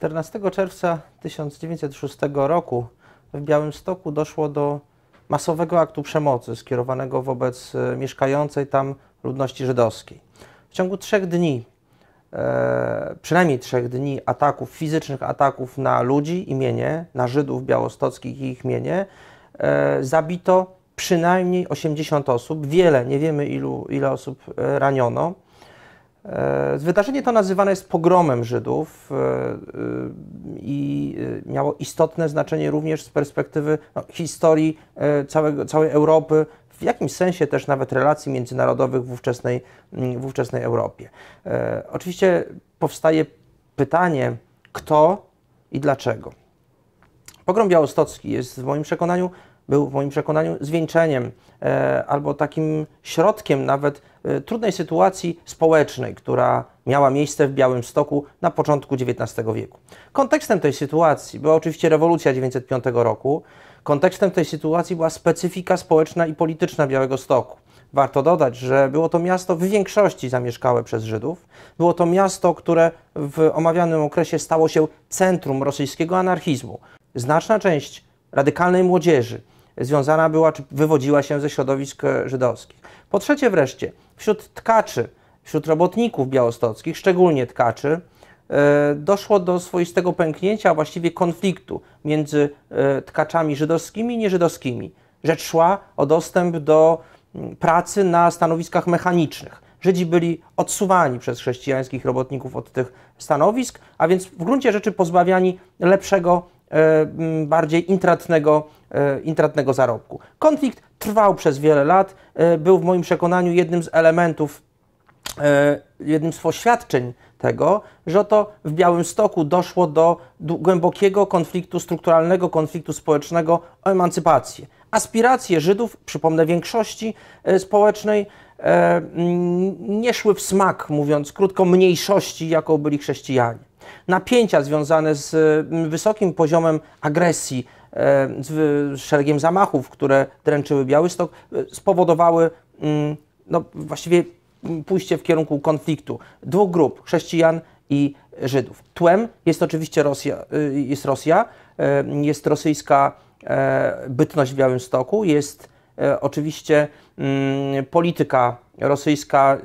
14 czerwca 1906 roku w Białymstoku doszło do masowego aktu przemocy skierowanego wobec e, mieszkającej tam ludności żydowskiej. W ciągu trzech dni, e, przynajmniej trzech dni ataków, fizycznych ataków na ludzi i mienie, na Żydów białostockich i ich mienie, e, zabito przynajmniej 80 osób, wiele, nie wiemy ilu, ile osób raniono. E, wydarzenie to nazywane jest pogromem Żydów e, i e, miało istotne znaczenie również z perspektywy no, historii całego, całej Europy, w jakimś sensie też nawet relacji międzynarodowych w ówczesnej, mm, w ówczesnej Europie. Oczywiście powstaje pytanie, kto i dlaczego. Pogrom białostocki jest w moim przekonaniu był w moim przekonaniu zwieńczeniem e, albo takim środkiem nawet e, trudnej sytuacji społecznej, która miała miejsce w Białymstoku na początku XIX wieku. Kontekstem tej sytuacji była oczywiście rewolucja 905 roku. Kontekstem tej sytuacji była specyfika społeczna i polityczna Białego Stoku. Warto dodać, że było to miasto w większości zamieszkałe przez Żydów. Było to miasto, które w omawianym okresie stało się centrum rosyjskiego anarchizmu. Znaczna część radykalnej młodzieży, związana była czy wywodziła się ze środowisk e, żydowskich. Po trzecie wreszcie, wśród tkaczy, wśród robotników białostockich, szczególnie tkaczy, e, doszło do swoistego pęknięcia, a właściwie konfliktu między e, tkaczami żydowskimi i nieżydowskimi. Rzecz szła o dostęp do pracy na stanowiskach mechanicznych. Żydzi byli odsuwani przez chrześcijańskich robotników od tych stanowisk, a więc w gruncie rzeczy pozbawiani lepszego E, bardziej intratnego, e, intratnego zarobku. Konflikt trwał przez wiele lat, e, był w moim przekonaniu jednym z elementów, jednym z poświadczeń tego, że to w Białym Stoku doszło do głębokiego konfliktu strukturalnego, konfliktu społecznego o emancypację. Aspiracje Żydów, przypomnę większości społecznej, nie szły w smak, mówiąc krótko, mniejszości, jaką byli chrześcijanie napięcia związane z mm, wysokim poziomem agresji, e, z szeregiem zamachów, które dręczyły Białystok, e, spowodowały mm, no, właściwie mm, pójście w kierunku konfliktu dwóch grup chrześcijan i Żydów. Tłem jest oczywiście Rosja, y, jest, Rosja, e, jest rosyjska bytność w Białymstoku, jest oczywiście polityka rosyjska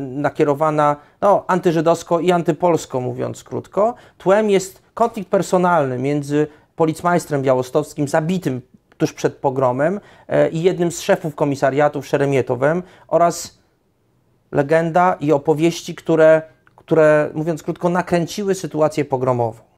nakierowana no, antyżydowsko i antypolsko, mówiąc krótko. Tłem jest konflikt personalny między policmajstrem białostockim zabitym tuż przed pogromem e, i jednym z szefów komisariatu w Szeremietowem oraz legenda i opowieści, które, które mówiąc krótko, nakręciły sytuację pogromową.